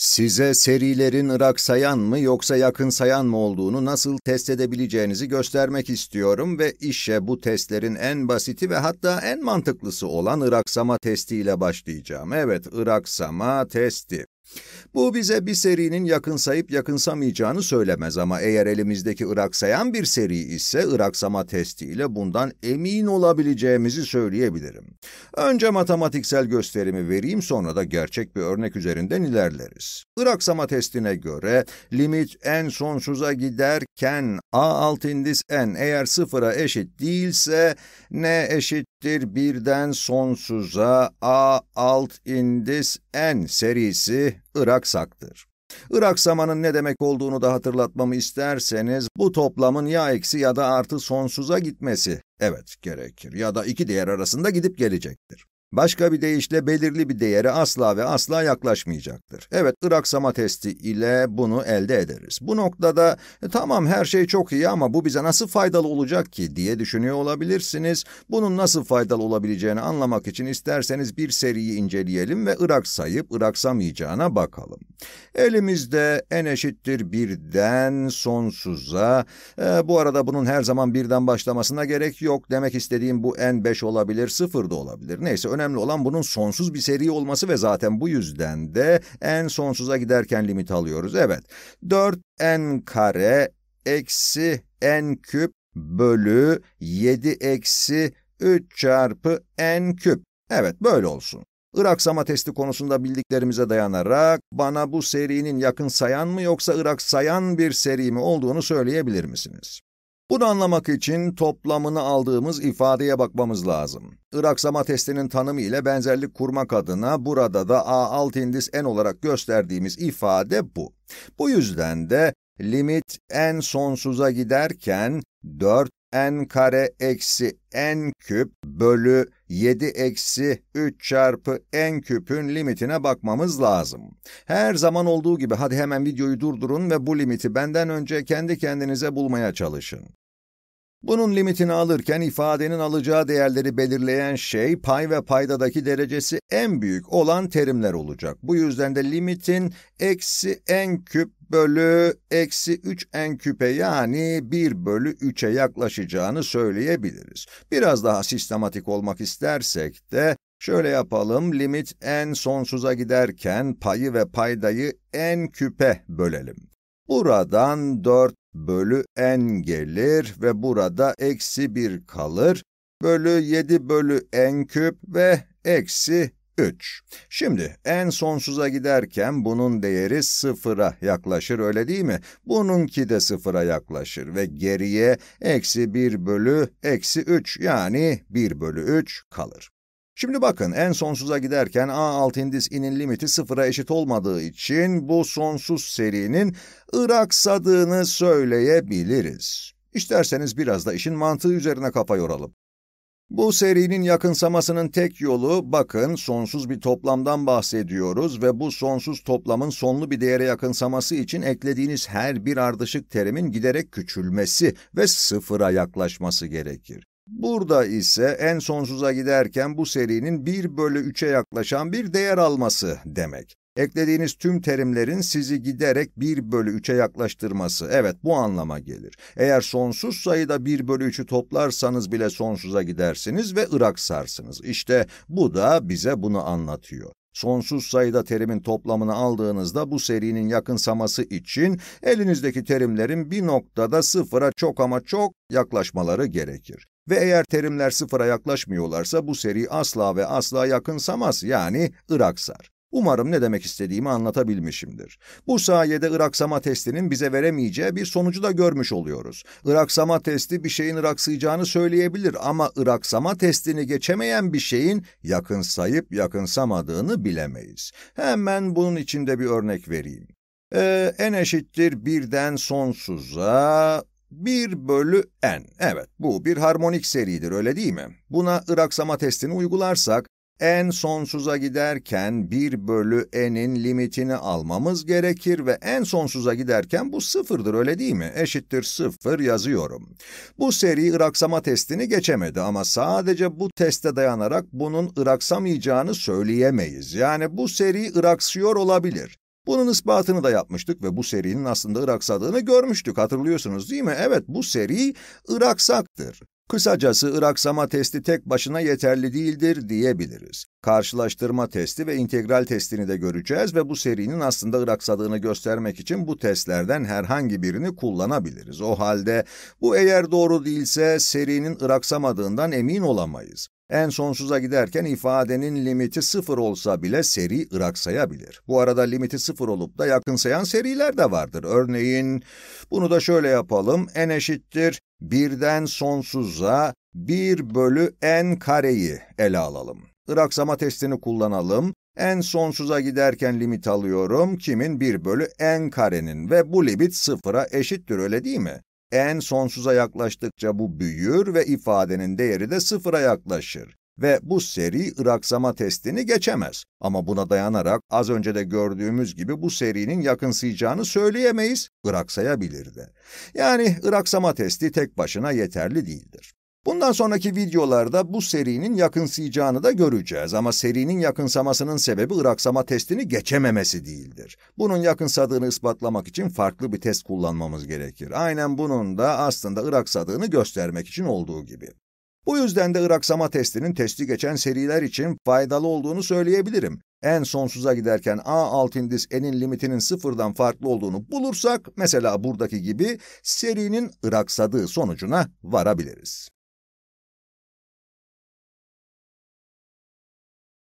Size serilerin Irak sayan mı yoksa yakın sayan mı olduğunu nasıl test edebileceğinizi göstermek istiyorum ve işe bu testlerin en basiti ve hatta en mantıklısı olan Iraksama testiyle başlayacağım. Evet, Iraksama testi. Bu bize bir serinin yakınsayıp yakınsamayacağını söylemez ama eğer elimizdeki Iraksayan bir seri ise Iraksama testiyle bundan emin olabileceğimizi söyleyebilirim. Önce matematiksel gösterimi vereyim sonra da gerçek bir örnek üzerinden ilerleriz. Iraksama testine göre limit n sonsuza giderken a alt indis n eğer sıfıra eşit değilse n eşit eşittir birden sonsuza A alt indis N serisi Iraksaktır. Iraksamanın ne demek olduğunu da hatırlatmamı isterseniz bu toplamın ya eksi ya da artı sonsuza gitmesi evet gerekir ya da iki değer arasında gidip gelecektir. Başka bir deyişle belirli bir değere asla ve asla yaklaşmayacaktır. Evet, duraksama testi ile bunu elde ederiz. Bu noktada e, tamam her şey çok iyi ama bu bize nasıl faydalı olacak ki diye düşünüyor olabilirsiniz. Bunun nasıl faydalı olabileceğini anlamak için isterseniz bir seriyi inceleyelim ve Irak sayıp Iraksamayacağına bakalım. Elimizde n eşittir birden sonsuza, e, bu arada bunun her zaman birden başlamasına gerek yok. Demek istediğim bu n 5 olabilir, sıfır da olabilir. Neyse, Önemli olan bunun sonsuz bir seri olması ve zaten bu yüzden de en sonsuza giderken limit alıyoruz. Evet, 4 n kare eksi n küp bölü 7 eksi 3 çarpı n küp. Evet, böyle olsun. Iraksama testi konusunda bildiklerimize dayanarak bana bu serinin yakın sayan mı yoksa Irak sayan bir seri mi olduğunu söyleyebilir misiniz? Bunu anlamak için toplamını aldığımız ifadeye bakmamız lazım. Iraksama testinin tanımı ile benzerlik kurmak adına burada da A alt indis n olarak gösterdiğimiz ifade bu. Bu yüzden de limit n sonsuza giderken 4 n kare eksi n küp bölü 7 eksi 3 çarpı n küpün limitine bakmamız lazım. Her zaman olduğu gibi hadi hemen videoyu durdurun ve bu limiti benden önce kendi kendinize bulmaya çalışın. Bunun limitini alırken ifadenin alacağı değerleri belirleyen şey pay ve paydadaki derecesi en büyük olan terimler olacak. Bu yüzden de limitin eksi n küp bölü eksi 3 n küpe yani 1 bölü 3'e yaklaşacağını söyleyebiliriz. Biraz daha sistematik olmak istersek de şöyle yapalım limit n sonsuza giderken payı ve paydayı n küpe bölelim. Buradan 4 bölü n gelir ve burada eksi 1 kalır. Bölü 7 bölü n küp ve eksi 3. Şimdi n sonsuza giderken bunun değeri sıfıra yaklaşır öyle değil mi? Bununki de sıfıra yaklaşır ve geriye eksi 1 bölü eksi 3 yani 1 bölü 3 kalır. Şimdi bakın en sonsuza giderken A alt indis inin limiti sıfıra eşit olmadığı için bu sonsuz serinin Iraksadığını söyleyebiliriz. İsterseniz biraz da işin mantığı üzerine kafa yoralım. Bu serinin yakınsamasının tek yolu, bakın sonsuz bir toplamdan bahsediyoruz ve bu sonsuz toplamın sonlu bir değere yakınsaması için eklediğiniz her bir ardışık terimin giderek küçülmesi ve sıfıra yaklaşması gerekir. Burada ise en sonsuza giderken bu serinin 1 bölü 3'e yaklaşan bir değer alması demek. Eklediğiniz tüm terimlerin sizi giderek 1 bölü 3'e yaklaştırması, evet bu anlama gelir. Eğer sonsuz sayıda 1 bölü 3'ü toplarsanız bile sonsuza gidersiniz ve Irak sarsınız. İşte bu da bize bunu anlatıyor. Sonsuz sayıda terimin toplamını aldığınızda bu serinin yakınsaması için elinizdeki terimlerin bir noktada sıfıra çok ama çok yaklaşmaları gerekir. Ve eğer terimler sıfıra yaklaşmıyorlarsa bu seri asla ve asla yakınsamaz yani Iraksar. Umarım ne demek istediğimi anlatabilmişimdir. Bu sayede ıraksama testinin bize veremeyeceği bir sonucu da görmüş oluyoruz. Iraksama testi bir şeyin ıraksayacağını söyleyebilir ama ıraksama testini geçemeyen bir şeyin yakınsayıp yakınsamadığını bilemeyiz. Hemen bunun içinde bir örnek vereyim. Ee, n eşittir birden sonsuza 1 bölü n. Evet, bu bir harmonik seridir öyle değil mi? Buna ıraksama testini uygularsak, n sonsuza giderken 1 bölü n'in limitini almamız gerekir ve n sonsuza giderken bu sıfırdır öyle değil mi? Eşittir sıfır yazıyorum. Bu seri ıraksama testini geçemedi ama sadece bu teste dayanarak bunun iraksamayacağını söyleyemeyiz. Yani bu seri ıraksıyor olabilir. Bunun ispatını da yapmıştık ve bu serinin aslında Iraksadığını görmüştük hatırlıyorsunuz değil mi? Evet bu seri Iraksaktır. Kısacası Iraksama testi tek başına yeterli değildir diyebiliriz. Karşılaştırma testi ve integral testini de göreceğiz ve bu serinin aslında Iraksadığını göstermek için bu testlerden herhangi birini kullanabiliriz. O halde bu eğer doğru değilse serinin Iraksamadığından emin olamayız. En sonsuza giderken ifadenin limiti sıfır olsa bile seri ırak sayabilir. Bu arada limiti sıfır olup da yakınsayan seriler de vardır. Örneğin bunu da şöyle yapalım. n eşittir birden sonsuza 1 bölü n kareyi ele alalım. Iraksama testini kullanalım. En sonsuza giderken limit alıyorum. Kimin 1 bölü n karenin ve bu limit sıfıra eşittir öyle değil mi? n sonsuza yaklaştıkça bu büyür ve ifadenin değeri de sıfıra yaklaşır ve bu seri ıraksama testini geçemez. Ama buna dayanarak az önce de gördüğümüz gibi bu serinin yakınsayacağını söyleyemeyiz, ıraksayabilir de. Yani ıraksama testi tek başına yeterli değildir. Bundan sonraki videolarda bu serinin yakınsayacağını da göreceğiz ama serinin yakınsamasının sebebi ıraksama testini geçememesi değildir. Bunun yakınsadığını ispatlamak için farklı bir test kullanmamız gerekir. Aynen bunun da aslında ıraksadığını göstermek için olduğu gibi. Bu yüzden de ıraksama testinin testi geçen seriler için faydalı olduğunu söyleyebilirim. En sonsuza giderken A alt indis n'in limitinin sıfırdan farklı olduğunu bulursak, mesela buradaki gibi serinin ıraksadığı sonucuna varabiliriz.